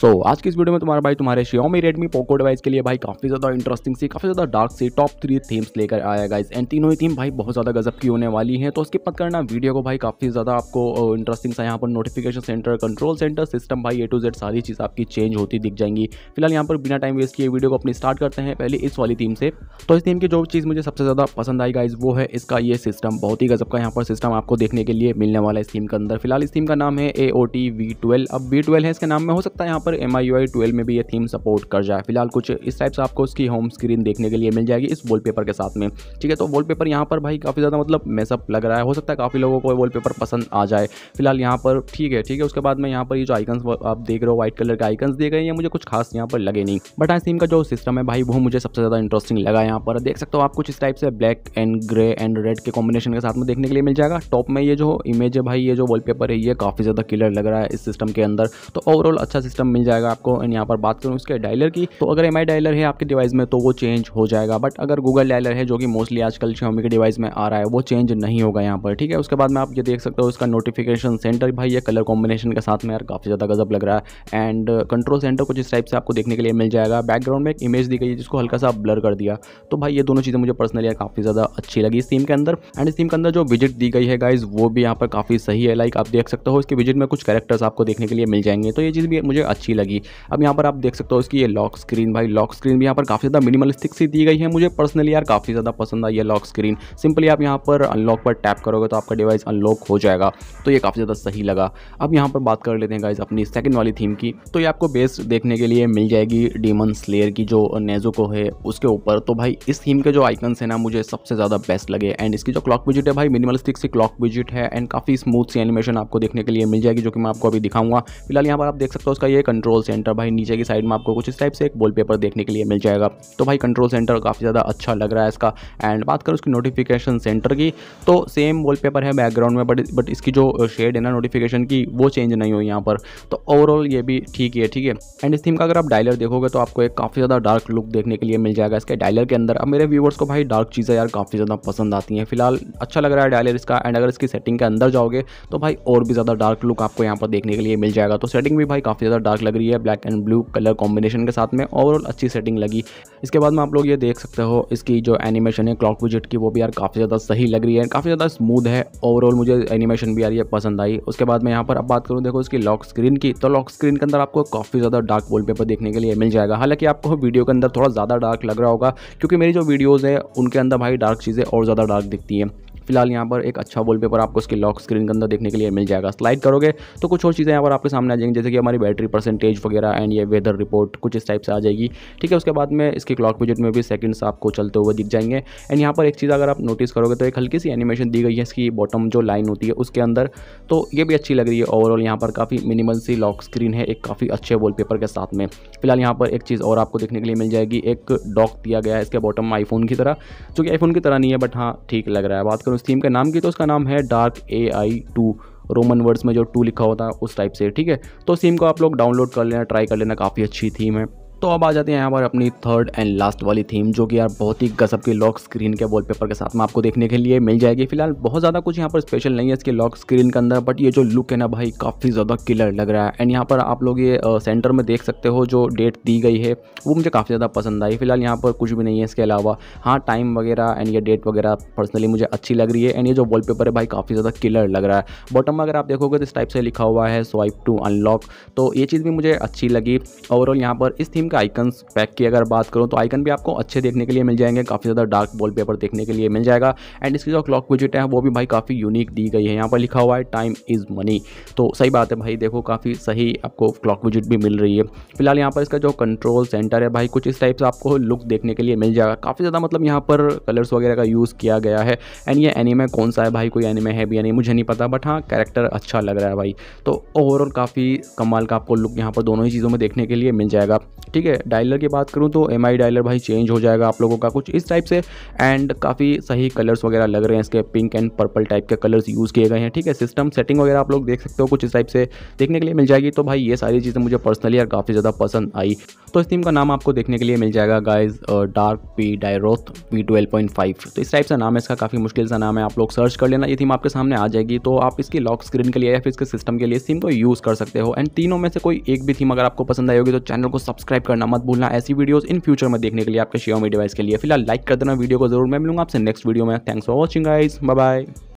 सो so, आज की इस वीडियो में तुम्हारा भाई तुम्हारे Xiaomi Redmi Poco डिवाइस के लिए भाई काफ़ी ज़्यादा इंटरेस्टिंग सी काफ़ी ज़्यादा डार्क सी टॉप थ्री थीम्स लेकर आया गाइज एंड तीनों ही थीम भाई बहुत ज़्यादा गजब की होने वाली है तो उसके मत करना वीडियो को भाई काफ़ी ज़्यादा आपको इंटरेस्टिंग सा यहाँ पर notification centre control centre system भाई ए टू जेड सारी चीज़ आपकी चेंज होती दिख जाएंगी फिलहाल यहाँ पर बिना टाइम वेस्ट किए वीडियो को अपनी स्टार्ट करते हैं पहले इस वाली थीम से तो इस थीम की जो चीज़ मुझे सबसे ज़्यादा पसंद आई गाइज वो है इसका ये सिस्टम बहुत ही गजब का यहाँ पर सिस्टम आपको देखने के लिए मिलने वाला है इस थीम के अंदर फिलहाल इस थीम का नाम है A O T V twelve अब वी ट्वेल्व है इसके नाम में हो सकता है यहाँ पर एम आई में भी ये थीम सपोर्ट कर जाए फिलहाल कुछ इस टाइप से आपको उसकी होम स्क्रीन देखने के लिए मिल जाएगी इस वॉलपेपर के साथ में ठीक है तो वॉलपेपर यहाँ पर भाई काफ़ी ज़्यादा मतलब मेसअप लग रहा है हो सकता है काफ़ी लोगों को वॉलपेपर पसंद आ जाए फिलहाल यहाँ पर ठीक है ठीक है उसके बाद में यहाँ पर ये जो आइकन्स आप देख रहे हो व्हाइट कलर के आइकन्स दिए गए हैं मुझे कुछ खास यहाँ पर लगे नहीं बट आई थीम का जो सिस्टम है भाई वो मुझे सबसे ज़्यादा इंटरेस्टिंग लगा यहाँ पर देख सकते हो आप कुछ इस टाइप से black and grey and red के कॉम्बिनेशन के साथ में देखने के लिए मिल जाएगा टॉप में ये जो इमेज है भाई ये जो वॉलपेपर है ये काफ़ी ज़्यादा क्लियर लग रहा है इस सिस्टम के अंदर तो ओवरऑल अच्छा सिस्टम मिल जाएगा आपको एंड यहाँ पर बात करूँ इसके डायलर की तो अगर एम डायलर है आपके डिवाइस में तो वो चेंज हो जाएगा बट अगर गूगल डायलर है जो कि मोस्टली आजकल xiaomi के डिवाइस में आ रहा है वो चेंज नहीं होगा यहाँ पर ठीक है उसके बाद में आप ये देख सकते हो इसका नोटिफिकेशन सेंटर भाई ये कलर कॉम्बिनेशन के साथ में यार काफ़ी ज़्यादा गजब लग रहा है एंड कंट्रोल सेंटर कुछ इस टाइप से आपको देखने के लिए मिल जाएगा बैकग्राउंड में एक इमेज दी गई है जिसको हल्का सा ब्लर कर दिया तो भाई ये दोनों चीज़ें मुझे पर्सनली यार काफ़ी ज़्यादा अच्छी लगी इस थीम के अंदर एंड इस थीम के अंदर जो विजिट दी गई है गाइज वो भी यहाँ पर काफ़ी सही है लाइक आप देख सकते हो इसके विजिट में कुछ कैरेक्टर्स आपको देखने के लिए मिल जाएंगे तो ये चीज़ भी मुझे अच्छी अच्छी लगी अब यहाँ पर आप देख सकते हो इसकी ये लॉक स्क्रीन भाई लॉक स्क्रीन भी यहाँ पर काफ़ी ज़्यादा मिनिमलिस्टिक सी दी गई है मुझे पर्सनली यार काफ़ी ज़्यादा पसंद आई है लॉक स्क्रीन सिंपली आप यहाँ पर अनलॉक पर टैप करोगे तो आपका डिवाइस अनलॉक हो जाएगा तो ये काफ़ी ज़्यादा सही लगा अब यहाँ पर बात कर लेते हैं गाइज अपनी सेकंड वाली थीम की तो ये आपको बेस देखने के लिए मिल जाएगी डीमन स्लेयर की जो नेजुको है उसके ऊपर तो भाई इस थीम के जो आइकन्स है ना मुझे सबसे ज़्यादा बेस्ट लगे एंड इसकी जो क्लॉक विजिट है भाई मिनिमलिस्टिक सी क्लॉक विजिट है एंड काफ़ी स्मूथ सी एनिमेशन आपको देखने के लिए मिल जाएगी जो कि मैं आपको अभी दिखाऊंगा फिलहाल यहाँ पर आप देख सकते हो उसका ये कंट्रोल सेंटर भाई नीचे की साइड में आपको कुछ इस टाइप से एक पेपर देखने के लिए मिल जाएगा तो भाई कंट्रोल सेंटर काफ़ी ज़्यादा अच्छा लग रहा है इसका एंड बात करें उसकी नोटिफिकेशन सेंटर की तो सेम पेपर है बैकग्राउंड में बट बट इसकी जो शेड है ना नोटिफिकेशन की वो चेंज नहीं हुई यहाँ पर तो ओवरऑल ये भी ठीक है ठीक है एंड इस थीम का अगर आप डायलर देखोगे तो आपको एक काफ़ी ज़्यादा डार्क लुक देखने के लिए मिल जाएगा इसके डायलर के अंदर अब मेरे व्यूवर्स को भाई डार्क चीज़ें यार काफ़ी ज़्यादा पसंद आती हैं फिलहाल अच्छा लग रहा है डायलर इसका एंड अगर इसकी सेटिंग के अंदर जाओगे तो भाई और भी ज़्यादा डार्क लुक आपको यहाँ पर देखने के लिए मिल जाएगा तो सेटिंग भी भाई काफ़ी ज़्यादा डार्क लग रही है black and blue colour combination के साथ में ओवरऑल अच्छी सेटिंग लगी इसके बाद में आप लोग ये देख सकते हो इसकी जो एनिमेशन है क्लॉक विजिट की वो भी यार काफ़ी ज़्यादा सही लग रही है काफ़ी ज़्यादा स्मूथ है ओवरऑल मुझे एनिमेशन भी यार ये पसंद आई उसके बाद में यहाँ पर अब बात करूँ देखो इसकी लॉक स्क्रीन की तो लॉक स्क्रीन के अंदर आपको काफ़ी ज़्यादा डार्क वॉलपेपर देखने के लिए मिल जाएगा हालांकि आपको वीडियो के अंदर थोड़ा ज़्यादा डार्क लग रहा होगा क्योंकि मेरी जो वीडियोज़ है उनके अंदर भाई डार्क चीज़ें और ज़्यादा डार्क दिखती हैं फिलहाल यहाँ पर एक अच्छा पेपर आपको उसके लॉक स्क्रीन के अंदर देखने के लिए मिल जाएगा स्लाइड करोगे तो कुछ और चीज़ें यहाँ पर आपके सामने आ जाएंगी जैसे कि हमारी बैटरी परसेंटेज वगैरह एंड ये वेदर रिपोर्ट कुछ इस टाइप से आ जाएगी ठीक है उसके बाद में इसके क्लॉक विजिट में भी सेकंड्स आपको चलते हुए दिख जाएंगे एंड यहाँ पर एक चीज़ अगर आप नोटिस करोगे तो एक हल्की सी एनिमेशन दी गई है इसकी बॉटम जो लाइन होती है उसके अंदर तो ये भी अच्छी लग रही है ओवरऑल यहाँ पर काफ़ी मिनिमल सी लॉक स्क्रीन है एक काफ़ी अच्छे पेपर के साथ में फिलहाल यहाँ पर एक चीज़ और आपको देखने के लिए मिल जाएगी एक डॉक दिया गया है इसके बॉटम आईफोन की तरह जो कि आईफोन की तरह नहीं है बट हाँ ठीक लग रहा है बात करूँ उस थीम का नाम की तो उसका नाम है dark A I two roman words में जो टू लिखा होता है उस टाइप से ठीक है तो उस थीम को आप लोग डाउनलोड कर लेना ट्राई कर लेना काफ़ी अच्छी थीम है तो अब आ जाते हैं यहाँ पर अपनी थर्ड एंड लास्ट वाली थीम जो कि यार बहुत ही गजब की लॉक स्क्रीन के वॉलपेपर के साथ में आपको देखने के लिए मिल जाएगी फिलहाल बहुत ज़्यादा कुछ यहाँ पर स्पेशल नहीं है इसके लॉक स्क्रीन के अंदर बट ये जो लुक है ना भाई काफ़ी ज़्यादा किलर लग रहा है एंड यहाँ पर आप लोग ये सेंटर में देख सकते हो जो डेट दी गई है वो मुझे काफ़ी ज़्यादा पसंद आई फिलहाल यहाँ पर कुछ भी नहीं है इसके अलावा हाँ टाइम वगैरह एंड ये डेट वगैरह पर्सनली मुझे अच्छी लग रही है एंड ये जो वॉलपेपर है भाई काफ़ी ज़्यादा किलर लग रहा है बॉटम में अगर आप देखोगे तो इस टाइप से लिखा हुआ है स्वाइप टू अनलॉक तो ये चीज़ भी मुझे अच्छी लगी ओवरऑल यहाँ पर इस थीम के आइकन्स पैक की अगर बात करूँ तो आइकन भी आपको अच्छे देखने के लिए मिल जाएंगे काफ़ी ज़्यादा डार्क वॉलपेपर देखने के लिए मिल जाएगा एंड इसकी जो क्लॉक विजिट है वो भी भाई काफ़ी यूनिक दी गई है यहाँ पर लिखा हुआ है टाइम इज़ मनी तो सही बात है भाई देखो काफ़ी सही आपको क्लॉक विजिट भी मिल रही है फिलहाल यहाँ पर इसका जो कंट्रोल सेंटर है भाई कुछ इस टाइप से आपको लुक देखने के लिए मिल जाएगा काफ़ी ज़्यादा मतलब यहाँ पर कलर्स वगैरह का यूज़ किया गया है एंड ये एनिमे कौन सा है भाई कोई एनिमे है भी या नहीं मुझे नहीं पता बट हाँ कैरेक्टर अच्छा लग रहा है भाई तो ओवरऑल काफ़ी कमाल का आपको लुक यहाँ पर दोनों ही चीज़ों में देखने के लिए मिल जाएगा ठीक है डायलर की बात करूँ तो एम आई डायलर भाई चेंज हो जाएगा आप लोगों का कुछ इस टाइप से एंड काफ़ी सही कलर्स वगैरह लग रहे हैं इसके पिंक एंड पर्पल टाइप के कलर्स यूज़ किए गए हैं ठीक है सिस्टम सेटिंग वगैरह आप लोग देख सकते हो कुछ इस टाइप से देखने के लिए मिल जाएगी तो भाई ये सारी चीज़ें मुझे पर्सनली यार काफ़ी ज़्यादा पसंद आई तो इस थीम का नाम आपको देखने के लिए मिल जाएगा गाइज डार्क पी डायरोथ पी ट्वेल्व पॉइंट फाइव तो इस टाइप का नाम है इसका काफ़ी मुश्किल सा नाम है आप लोग सर्च कर लेना ये थीम आपके सामने आ जाएगी तो आप इसकी लॉक स्क्रीन के लिए या फिर इसके सिस्टम के लिए इस थीम को यूज़ कर सकते हो एंड तीनों में से कोई एक भी थीम अगर आपको पसंद आएगी होगी तो चैनल को सब्सक्राइब करना मत भूलना ऐसी वीडियोस इन फ्यूचर में देखने के लिए आपके शियोमी डिवाइस के लिए फिलहाल लाइक कर देना वीडियो को जरूर मैं मिलूंगा आपसे नेक्स्ट वीडियो में thanks for watching guys bye